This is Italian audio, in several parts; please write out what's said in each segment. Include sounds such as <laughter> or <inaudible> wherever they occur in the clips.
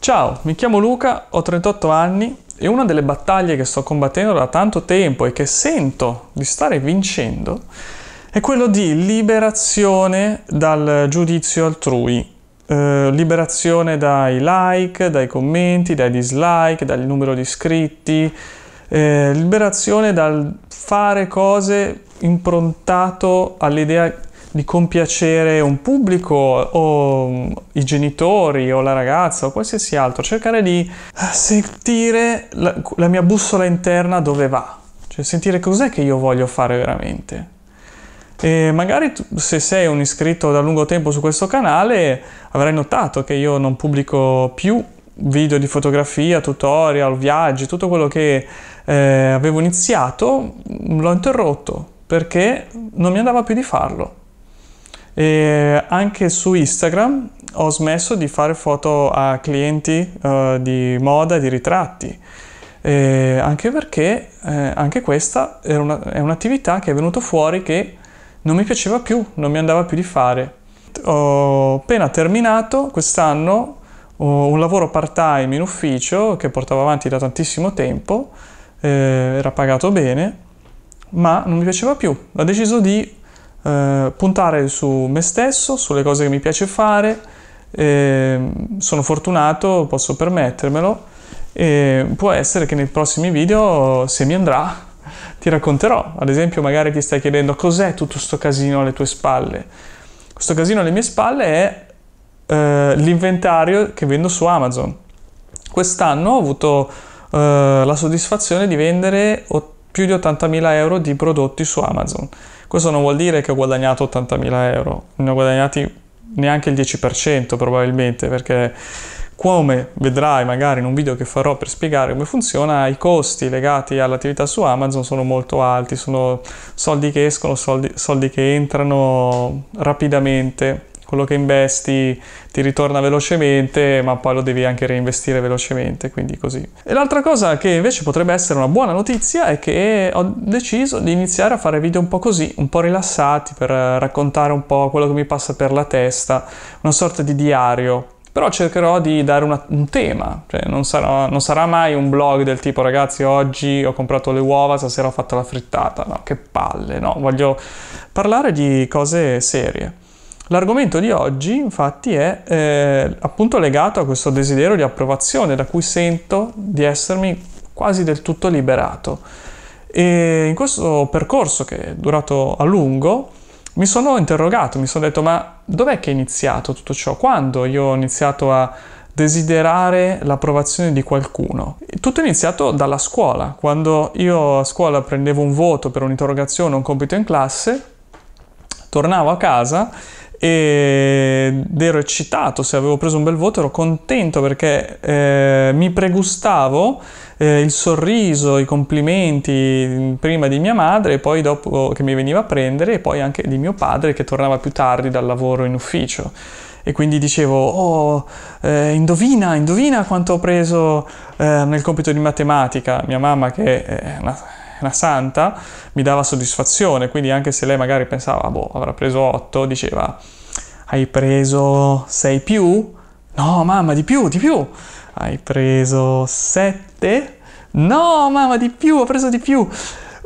Ciao, mi chiamo Luca, ho 38 anni e una delle battaglie che sto combattendo da tanto tempo e che sento di stare vincendo è quello di liberazione dal giudizio altrui, eh, liberazione dai like, dai commenti, dai dislike, dal numero di iscritti, eh, liberazione dal fare cose improntato all'idea di compiacere un pubblico o i genitori o la ragazza o qualsiasi altro, cercare di eh, sentire la, la mia bussola interna dove va, cioè sentire cos'è che io voglio fare veramente. E magari se sei un iscritto da lungo tempo su questo canale avrai notato che io non pubblico più video di fotografia, tutorial, viaggi, tutto quello che eh, avevo iniziato l'ho interrotto perché non mi andava più di farlo. E anche su Instagram ho smesso di fare foto a clienti eh, di moda, di ritratti. Eh, anche perché eh, anche questa è, una, è un'attività che è venuta fuori che non mi piaceva più, non mi andava più di fare. Ho appena terminato quest'anno un lavoro part-time in ufficio che portavo avanti da tantissimo tempo, eh, era pagato bene, ma non mi piaceva più. Ho deciso di eh, puntare su me stesso, sulle cose che mi piace fare. Eh, sono fortunato, posso permettermelo. E ehm, può essere che nei prossimi video, se mi andrà, <laughs> ti racconterò. Ad esempio, magari ti stai chiedendo cos'è tutto questo casino alle tue spalle. Questo casino alle mie spalle è eh, l'inventario che vendo su Amazon. Quest'anno ho avuto eh, la soddisfazione di vendere 80 più di 80.000 euro di prodotti su Amazon. Questo non vuol dire che ho guadagnato 80.000 euro, ne ho guadagnati neanche il 10% probabilmente, perché come vedrai magari in un video che farò per spiegare come funziona, i costi legati all'attività su Amazon sono molto alti, sono soldi che escono, soldi, soldi che entrano rapidamente quello che investi ti ritorna velocemente, ma poi lo devi anche reinvestire velocemente, quindi così. E l'altra cosa che invece potrebbe essere una buona notizia è che ho deciso di iniziare a fare video un po' così, un po' rilassati per raccontare un po' quello che mi passa per la testa, una sorta di diario però cercherò di dare una, un tema, cioè non, sarò, non, sarà mai un blog del tipo ragazzi oggi ho comprato le uova, stasera ho fatto la frittata, no che palle, no, voglio parlare di cose serie. L'argomento di oggi infatti è eh, appunto legato a questo desiderio di approvazione da cui sento di essermi quasi del tutto liberato. E in questo percorso che è durato a lungo mi sono interrogato, mi sono detto ma dov'è che è iniziato tutto ciò? Quando io ho iniziato a desiderare l'approvazione di qualcuno. Tutto è iniziato dalla scuola, quando io a scuola prendevo un voto per un'interrogazione o un compito in classe, tornavo a casa e ed ero eccitato se avevo preso un bel voto ero contento perché eh, mi pregustavo eh, il sorriso i complimenti mm, prima di mia madre e poi dopo che mi veniva a prendere e poi anche di mio padre che tornava più tardi dal lavoro in ufficio e quindi dicevo oh eh, indovina indovina quanto ho preso eh, nel compito di matematica mia mamma che eh, è una una santa, mi dava soddisfazione, quindi anche se lei magari pensava, ah, boh, avrà preso 8, diceva, hai preso 6 più? No, mamma, di più, di più. Hai preso 7? No, mamma, di più, ho preso di più.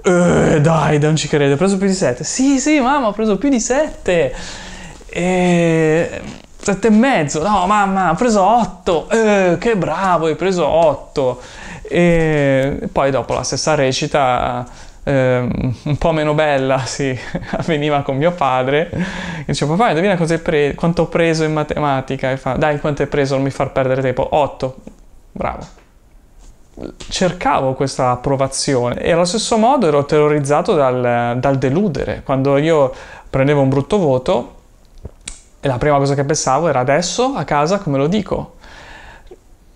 Eh, dai, non ci credo, ho preso più di 7. Sì, sì, mamma, ho preso più di 7. E... 7 e mezzo. No, mamma, ho preso 8. Eh, che bravo, hai preso 8 e poi dopo la stessa recita eh, un po' meno bella <laughs> sì, avveniva con mio padre e dicevo papà indovina pre- quanto ho preso in matematica e fa dai quanto hai preso non mi far perdere tempo 8 bravo cercavo questa approvazione e allo stesso modo ero terrorizzato dal, dal deludere quando io prendevo un brutto voto e la prima cosa che pensavo era adesso a casa come lo dico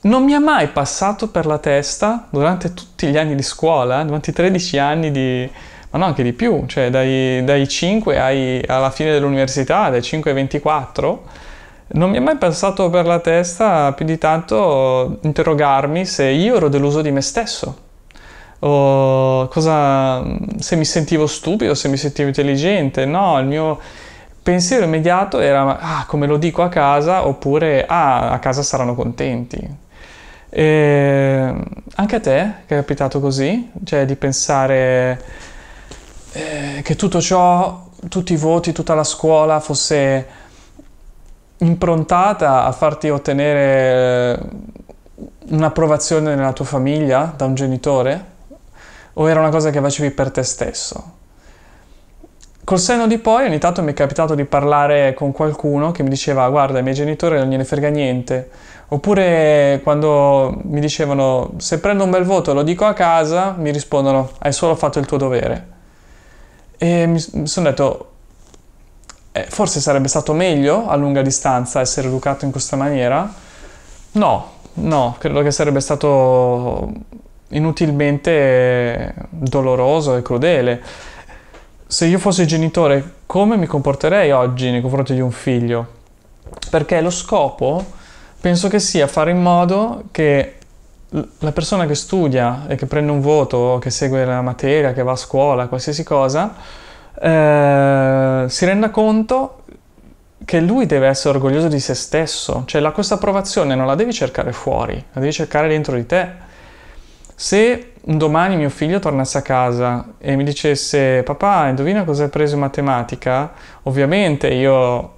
non mi è mai passato per la testa durante tutti gli anni di scuola, eh, durante i 13 anni di... ma no, anche di più, cioè dai, dai 5 ai, alla fine dell'università, dai 5 ai 24, non mi è mai passato per la testa più di tanto interrogarmi se io ero deluso di me stesso. O cosa, se mi sentivo stupido, se mi sentivo intelligente, no, il mio pensiero immediato era ah, come lo dico a casa oppure ah, a casa saranno contenti, e anche a te che è capitato così, cioè di pensare eh, che tutto ciò, tutti i voti, tutta la scuola fosse improntata a farti ottenere eh, un'approvazione nella tua famiglia da un genitore? O era una cosa che facevi per te stesso? Col senno di poi ogni tanto mi è capitato di parlare con qualcuno che mi diceva guarda i miei genitori non gliene frega niente, Oppure quando mi dicevano se prendo un bel voto lo dico a casa, mi rispondono hai solo fatto il tuo dovere. E mi sono detto eh, forse sarebbe stato meglio a lunga distanza essere educato in questa maniera. No, no, credo che sarebbe stato inutilmente doloroso e crudele. Se io fossi genitore, come mi comporterei oggi nei confronti di un figlio? Perché lo scopo penso che sia fare in modo che la persona che studia e che prende un voto, che segue la materia, che va a scuola, qualsiasi cosa, eh, si renda conto che lui deve essere orgoglioso di se stesso, cioè la, questa approvazione non la devi cercare fuori, la devi cercare dentro di te. Se un domani mio figlio tornasse a casa e mi dicesse papà, indovina cosa hai preso in matematica, ovviamente io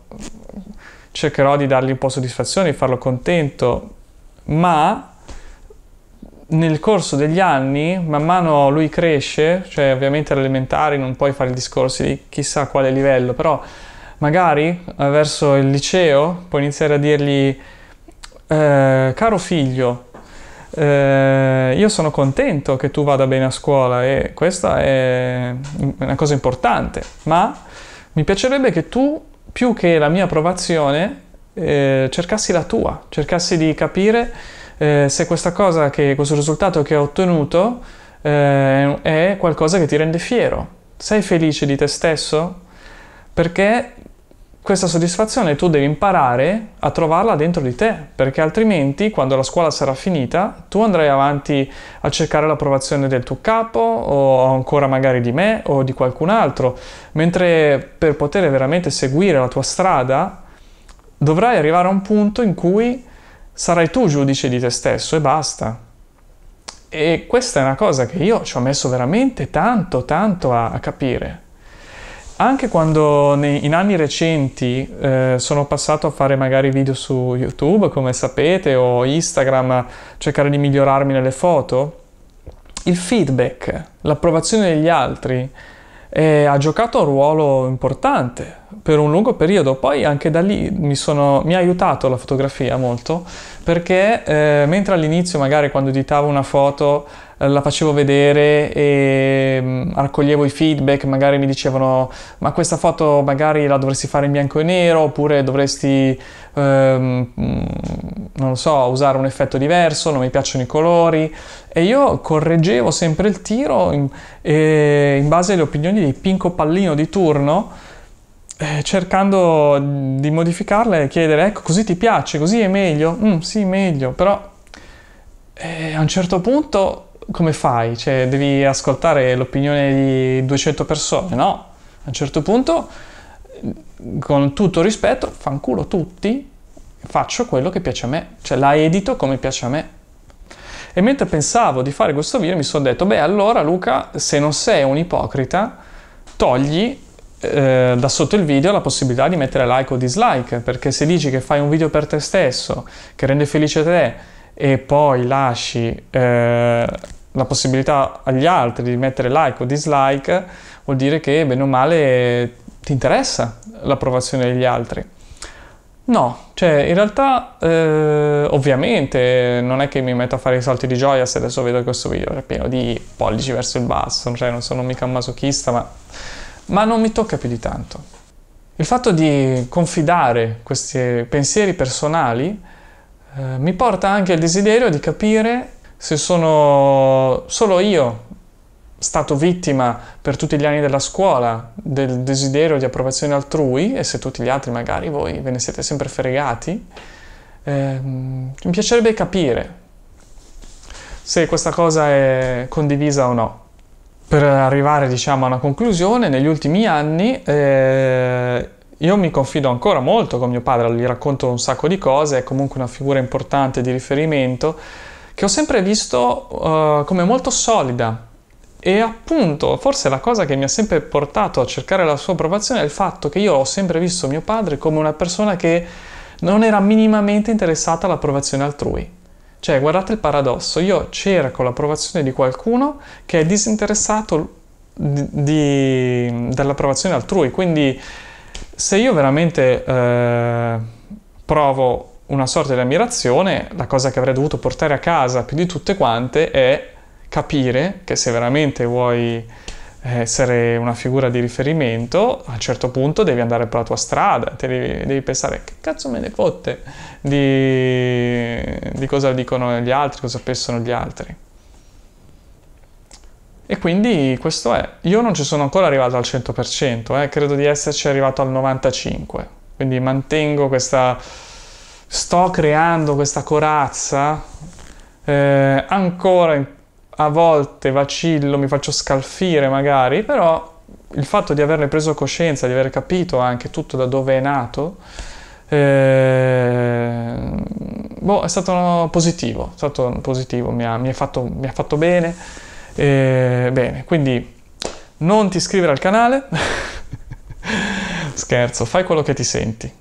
cercherò di dargli un po' soddisfazione, di farlo contento, ma nel corso degli anni, man mano lui cresce, cioè ovviamente all'elementare non puoi fare discorsi di chissà quale livello, però magari eh, verso il liceo puoi iniziare a dirgli eh, caro figlio, eh, io sono contento che tu vada bene a scuola e questa è una cosa importante, ma mi piacerebbe che tu più che la mia approvazione, eh, cercassi la tua, cercassi di capire eh, se questa cosa, che, questo risultato che hai ottenuto eh, è qualcosa che ti rende fiero. Sei felice di te stesso? Perché questa soddisfazione tu devi imparare a trovarla dentro di te, perché altrimenti quando la scuola sarà finita tu andrai avanti a cercare l'approvazione del tuo capo o ancora magari di me o di qualcun altro, mentre per poter veramente seguire la tua strada dovrai arrivare a un punto in cui sarai tu giudice di te stesso e basta. E questa è una cosa che io ci ho messo veramente tanto, tanto a, a capire anche quando nei, in anni recenti eh, sono passato a fare magari video su YouTube, come sapete, o Instagram, a cercare di migliorarmi nelle foto, il feedback, l'approvazione degli altri eh, ha giocato un ruolo importante per un lungo periodo. Poi anche da lì mi, sono, mi ha aiutato la fotografia molto, perché eh, mentre all'inizio magari quando editavo una foto eh, la facevo vedere e mm, raccoglievo i feedback, magari mi dicevano ma questa foto magari la dovresti fare in bianco e nero oppure dovresti, ehm, mm, non so, usare un effetto diverso, non mi piacciono i colori e io correggevo sempre il tiro in, eh, in base alle opinioni di Pinco Pallino di turno eh, cercando di modificarle e chiedere ecco così ti piace, così è meglio, mm, sì meglio, però eh, a un certo punto come fai? Cioè, devi ascoltare l'opinione di 200 persone? No, a un certo punto, mm, con tutto rispetto, fanculo tutti, faccio quello che piace a me, cioè la edito come piace a me. E mentre pensavo di fare questo video mi sono detto, beh allora Luca, se non sei un ipocrita, togli eh, da sotto il video la possibilità di mettere like o dislike, perché se dici che fai un video per te stesso, che rende felice te, e poi lasci eh, la possibilità agli altri di mettere like o dislike, vuol dire che bene o male ti interessa l'approvazione degli altri. No, cioè in realtà eh, ovviamente non è che mi metto a fare i salti di gioia se adesso vedo questo video è pieno di pollici verso il basso, cioè non sono mica un masochista, ma, ma non mi tocca più di tanto. Il fatto di confidare questi pensieri personali eh, mi porta anche al desiderio di capire se sono solo io stato vittima per tutti gli anni della scuola del desiderio di approvazione altrui e se tutti gli altri magari voi ve ne siete sempre fregati, eh, mi piacerebbe capire se questa cosa è condivisa o no. Per arrivare diciamo a una conclusione, negli ultimi anni eh, io mi confido ancora molto con mio padre, gli racconto un sacco di cose, è comunque una figura importante di riferimento che ho sempre visto uh, come molto solida. E appunto, forse la cosa che mi ha sempre portato a cercare la sua approvazione è il fatto che io ho sempre visto mio padre come una persona che non era minimamente interessata all'approvazione altrui. Cioè, guardate il paradosso, io cerco l'approvazione di qualcuno che è disinteressato di, di, dall'approvazione altrui, quindi se io veramente eh, provo una sorta di ammirazione, la cosa che avrei dovuto portare a casa più di tutte quante è capire che se veramente vuoi eh, essere una figura di riferimento, a un certo punto devi andare per la tua strada, devi, devi, pensare che cazzo me ne fotte di, di cosa dicono gli altri, cosa pensano gli altri. E quindi questo è. Io non ci sono ancora arrivato al 100%, eh, credo di esserci arrivato al 95%, quindi mantengo questa sto creando questa corazza, eh, ancora a volte vacillo, mi faccio scalfire magari, però il fatto di averne preso coscienza, di aver capito anche tutto da dove è nato, eh, boh, è stato positivo, è stato positivo, mi ha, mi ha, fatto, mi ha fatto, bene, eh, bene, quindi non ti iscrivere al canale, <laughs> scherzo, fai quello che ti senti.